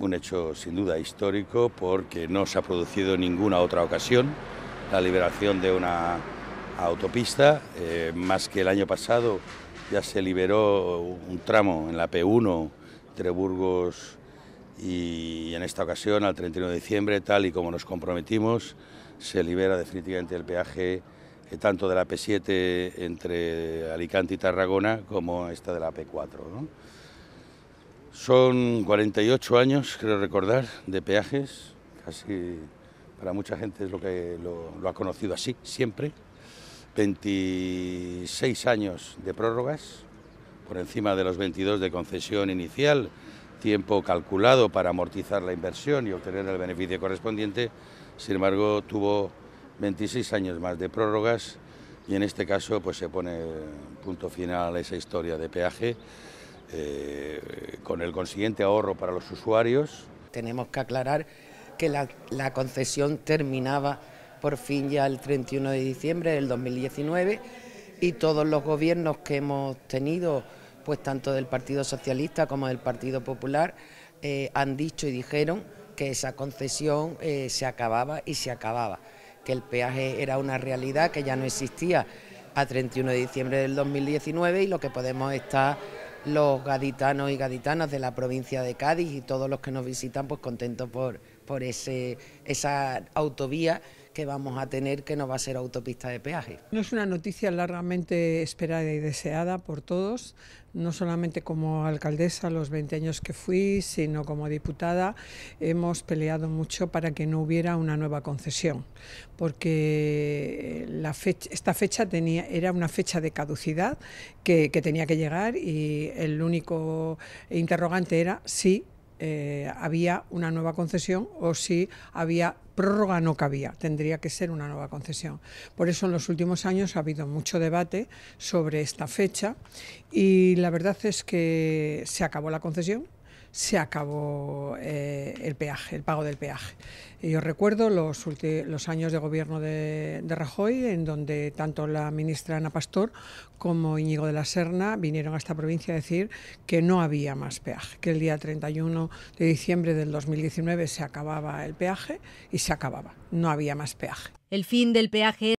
un hecho sin duda histórico porque no se ha producido en ninguna otra ocasión la liberación de una autopista, eh, más que el año pasado ya se liberó un tramo en la P1 entre Burgos y en esta ocasión, al 31 de diciembre, tal y como nos comprometimos, se libera definitivamente el peaje eh, tanto de la P7 entre Alicante y Tarragona como esta de la P4. Son 48 años, creo recordar, de peajes, casi para mucha gente es lo que lo, ha conocido así, siempre. 26 años de prórrogas, por encima de los 22 de concesión inicial, tiempo calculado para amortizar la inversión y obtener el beneficio correspondiente. Sin embargo, tuvo 26 años más de prórrogas y en este caso pues se pone punto final a esa historia de peaje eh, con el consiguiente ahorro para los usuarios. Tenemos que aclarar que la, concesión terminaba por fin ya el 31 de diciembre del 2019 y todos los gobiernos que hemos tenido, pues tanto del Partido Socialista como del Partido Popular, eh, han dicho y dijeron que esa concesión eh, se acababa y se acababa, que el peaje era una realidad que ya no existía a 31 de diciembre del 2019 y lo que podemos estar los gaditanos y gaditanas de la provincia de Cádiz y todos los que nos visitan, pues contentos por, por ese, esa autovía vamos a tener que no va a ser autopista de peaje. No es una noticia largamente esperada y deseada por todos, no solamente como alcaldesa los 20 años que fui, sino como diputada hemos peleado mucho para que no hubiera una nueva concesión, porque la esta fecha tenía, era una fecha de caducidad que, que tenía que llegar y el único interrogante era si eh, había una nueva concesión o si había prórroga no cabía, tendría que ser una nueva concesión. Por eso en los últimos años ha habido mucho debate sobre esta fecha y la verdad es que se acabó la concesión, se acabó eh, el peaje, el pago del peaje. yo recuerdo los, los años de gobierno de, de, Rajoy, en donde tanto la ministra Ana Pastor como Íñigo de la Serna vinieron a esta provincia a decir que no había más peaje, que el día 31 de diciembre del 2019 se acababa el peaje y se acababa, no había más peaje. El fin del peaje